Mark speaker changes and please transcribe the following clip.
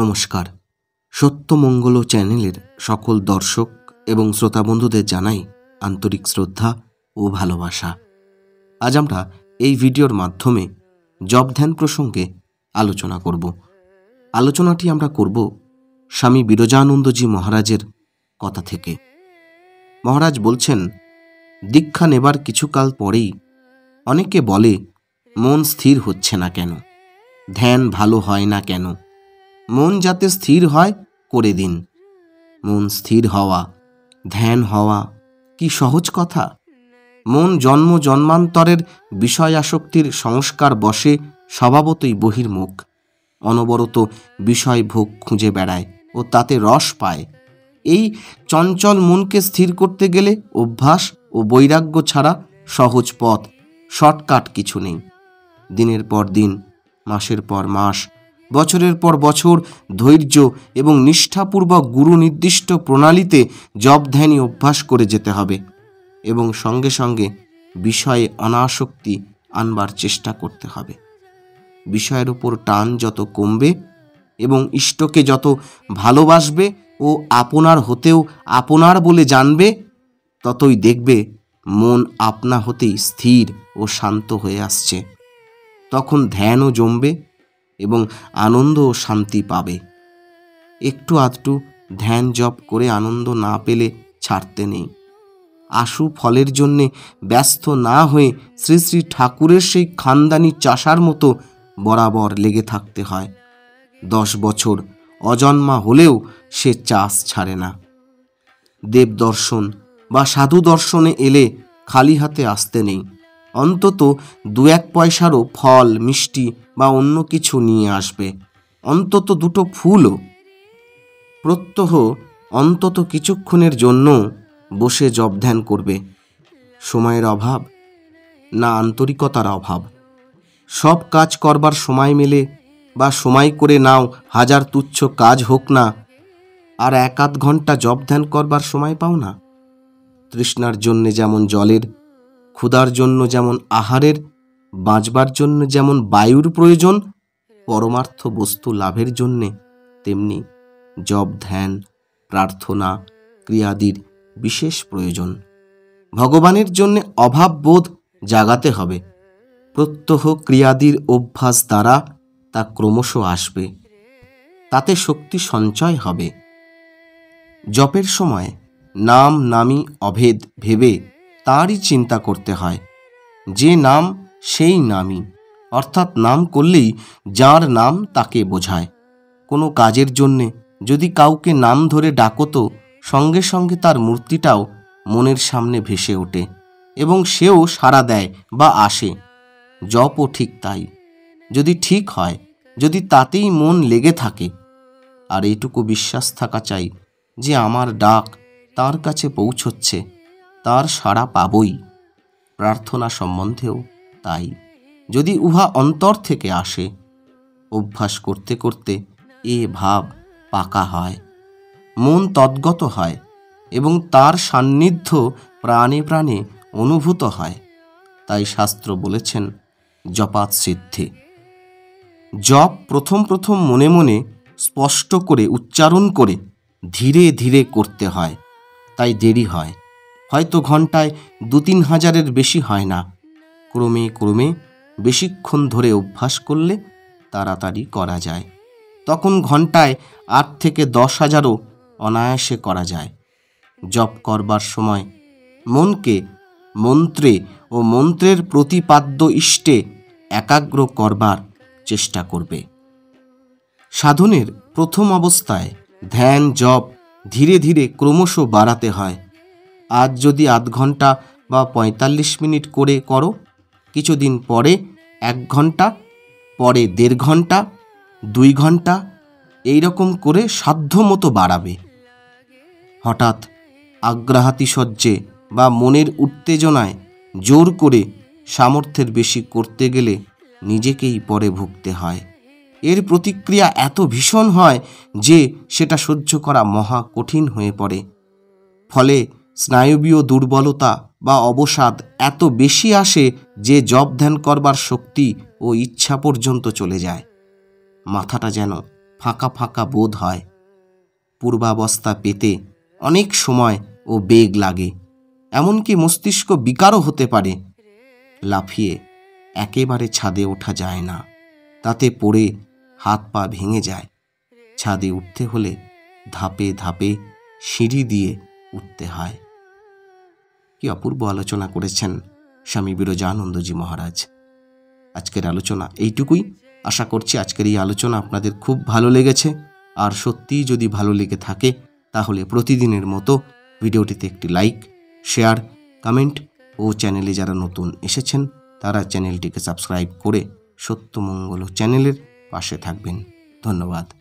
Speaker 1: নমস্কার সত্যমঙ্গল চ্যানেলের সকল দর্শক এবং শ্রোতা বন্ধুদের জানাই আন্তরিক শ্রদ্ধা ও ভালোবাসা আজ আমরা এই ভিডিওর মাধ্যমে জব ধ্যান প্রসঙ্গে আলোচনা করব আলোচনাটি আমরা করব স্বামী বিরজানন্দজি মহারাজের কথা থেকে মহারাজ বলছেন দীক্ষা নেবার কিছুকাল পরেই অনেকে বলে মন স্থির হচ্ছে না কেন ধ্যান ভালো হয় না কেন মন যাতে স্থির হয় করে দিন মন স্থির হওয়া ধ্যান হওয়া কি সহজ কথা মন জন্ম জন্মান্তরের বিষয় আসক্তির সংস্কার বসে স্বভাবতই বহির্মুখ অনবরত বিষয় ভোগ খুঁজে বেড়ায় ও তাতে রস পায় এই চঞ্চল মনকে স্থির করতে গেলে অভ্যাস ও বৈরাগ্য ছাড়া সহজ পথ শর্টকাট কিছু নেই দিনের পর দিন মাসের পর মাস বছরের পর বছর ধৈর্য এবং নিষ্ঠাপূর্বক গুরু নির্দিষ্ট প্রণালীতে জব ধ্যানই অভ্যাস করে যেতে হবে এবং সঙ্গে সঙ্গে বিষয়ে অনাসক্তি আনবার চেষ্টা করতে হবে বিষয়ের উপর টান যত কমবে এবং ইষ্টকে যত ভালোবাসবে ও আপনার হতেও আপনার বলে জানবে ততই দেখবে মন আপনা হতেই স্থির ও শান্ত হয়ে আসছে তখন ধ্যানও জমবে এবং আনন্দ ও শান্তি পাবে একটু আধটু ধ্যান জপ করে আনন্দ না পেলে ছাড়তে নেই আশু ফলের জন্যে ব্যস্ত না হয়ে শ্রী শ্রী ঠাকুরের সেই খানদানি চাষার মতো বরাবর লেগে থাকতে হয় দশ বছর অজন্মা হলেও সে চাষ ছাড়ে না দেব দর্শন বা সাধু দর্শনে এলে খালি হাতে আসতে নেই অন্তত দু এক পয়সারও ফল মিষ্টি বা অন্য কিছু নিয়ে আসবে অন্তত দুটো ফুলও প্রত্যহ অন্তত কিছুক্ষণের জন্য বসে ধ্যান করবে সময়ের অভাব না আন্তরিকতার অভাব সব কাজ করবার সময় মেলে বা সময় করে নাও হাজার তুচ্ছ কাজ হোক না আর এক আধ ঘন্টা জব ধ্যান করবার সময় পাও না তৃষ্ণার জন্যে যেমন জলের ক্ষুধার জন্য যেমন আহারের বাঁচবার জন্য যেমন বায়ুর প্রয়োজন পরমার্থ বস্তু লাভের জন্যে তেমনি জব ধ্যান প্রার্থনা ক্রিয়াদির বিশেষ প্রয়োজন ভগবানের জন্য অভাব বোধ জাগাতে হবে প্রত্যহ ক্রিয়াদির অভ্যাস দ্বারা তা ক্রমশ আসবে তাতে শক্তি সঞ্চয় হবে জপের সময় নাম নামি অভেদ ভেবে তারই চিন্তা করতে হয় যে নাম সেই নামই অর্থাৎ নাম করলেই যার নাম তাকে বোঝায় কোনো কাজের জন্যে যদি কাউকে নাম ধরে ডাকতো সঙ্গে সঙ্গে তার মূর্তিটাও মনের সামনে ভেসে ওঠে এবং সেও সাড়া দেয় বা আসে জপও ঠিক তাই যদি ঠিক হয় যদি তাতেই মন লেগে থাকে আর এইটুকু বিশ্বাস থাকা চাই যে আমার ডাক তার কাছে পৌঁছচ্ছে তার সাড়া পাবই প্রার্থনা সম্বন্ধেও তাই যদি উহা অন্তর থেকে আসে অভ্যাস করতে করতে এ ভাব পাকা হয় মন তদ্গত হয় এবং তার সান্নিধ্য প্রাণে প্রাণে অনুভূত হয় তাই শাস্ত্র বলেছেন জপাত সিদ্ধি জপ প্রথম প্রথম মনে মনে স্পষ্ট করে উচ্চারণ করে ধীরে ধীরে করতে হয় তাই দেরি হয় হয়তো ঘন্টায় দু তিন হাজারের বেশি হয় না ক্রমে ক্রমে বেশিক্ষণ ধরে অভ্যাস করলে তাড়াতাড়ি করা যায় তখন ঘন্টায় আট থেকে দশ হাজারও অনায়াসে করা যায় জপ করবার সময় মনকে মন্ত্রে ও মন্ত্রের প্রতিপাদ্য ইষ্টে একাগ্র করবার চেষ্টা করবে সাধনের প্রথম অবস্থায় ধ্যান জপ ধীরে ধীরে ক্রমশ বাড়াতে হয় আজ যদি আধ ঘন্টা বা পঁয়তাল্লিশ মিনিট করে করো কিছুদিন পরে এক ঘন্টা পরে দেড় ঘন্টা দুই ঘন্টা এই রকম করে সাধ্য মতো বাড়াবে হঠাৎ আগ্রাহাতিসহ্যে বা মনের উত্তেজনায় জোর করে সামর্থ্যের বেশি করতে গেলে নিজেকেই পরে ভুগতে হয় এর প্রতিক্রিয়া এত ভীষণ হয় যে সেটা সহ্য করা মহা কঠিন হয়ে পড়ে ফলে স্নায়বীয় দুর্বলতা বা অবসাদ এত বেশি আসে যে জব ধ্যান করবার শক্তি ও ইচ্ছা পর্যন্ত চলে যায় মাথাটা যেন ফাঁকা ফাঁকা বোধ হয় পূর্বাবস্থা পেতে অনেক সময় ও বেগ লাগে এমনকি মস্তিষ্ক বিকারও হতে পারে লাফিয়ে একেবারে ছাদে ওঠা যায় না তাতে পড়ে হাত পা ভেঙে যায় ছাদে উঠতে হলে ধাপে ধাপে সিঁড়ি দিয়ে উঠতে হয় কি অপূর্ব আলোচনা করেছেন স্বামী বিরজানন্দজি মহারাজ আজকের আলোচনা এইটুকুই আশা করছি আজকের এই আলোচনা আপনাদের খুব ভালো লেগেছে আর সত্যিই যদি ভালো লেগে থাকে তাহলে প্রতিদিনের মতো ভিডিওটিতে একটি লাইক শেয়ার কমেন্ট ও চ্যানেলে যারা নতুন এসেছেন তারা চ্যানেলটিকে সাবস্ক্রাইব করে সত্যমঙ্গল চ্যানেলের পাশে থাকবেন ধন্যবাদ